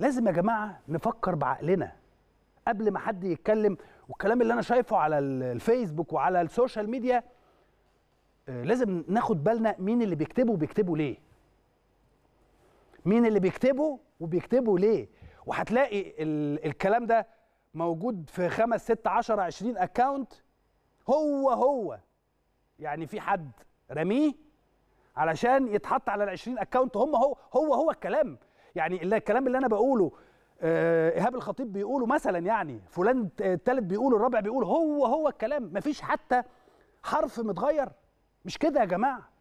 لازم يا جماعه نفكر بعقلنا قبل ما حد يتكلم والكلام اللي انا شايفه على الفيسبوك وعلى السوشيال ميديا آه، لازم ناخد بالنا مين اللي بيكتبه وبيكتبه ليه مين اللي بيكتبه وبيكتبه ليه وهتلاقي الكلام ده موجود في خمس ست عشر عشرين اكاونت هو هو يعني في حد رميه علشان يتحط على العشرين اكاونت هم هو هو هو الكلام يعني الكلام اللي انا بقوله آه، ايهاب الخطيب بيقوله مثلا يعني فلان التالت بيقوله الرابع بيقول هو هو الكلام مفيش حتى حرف متغير مش كده يا جماعه